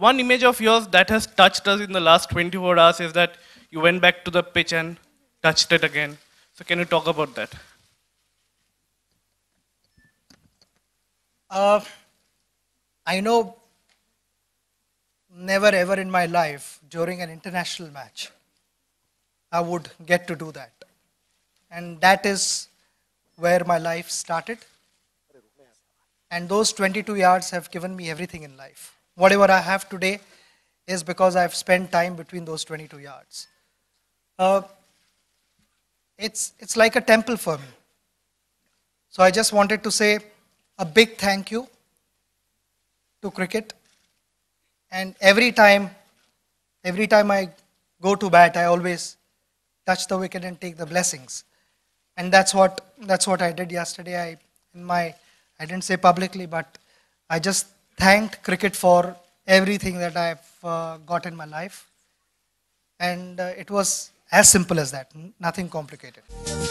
One image of yours that has touched us in the last 24 hours is that you went back to the pitch and touched it again. So can you talk about that? Uh, I know never ever in my life during an international match I would get to do that. And that is where my life started. And those 22 yards have given me everything in life whatever I have today is because I've spent time between those 22 yards. Uh, it's, it's like a temple for me. So I just wanted to say a big thank you to cricket. And every time, every time I go to bat, I always touch the wicket and take the blessings. And that's what, that's what I did yesterday. I, in my, I didn't say publicly, but I just thanked cricket for everything that I've uh, got in my life. And uh, it was as simple as that, nothing complicated.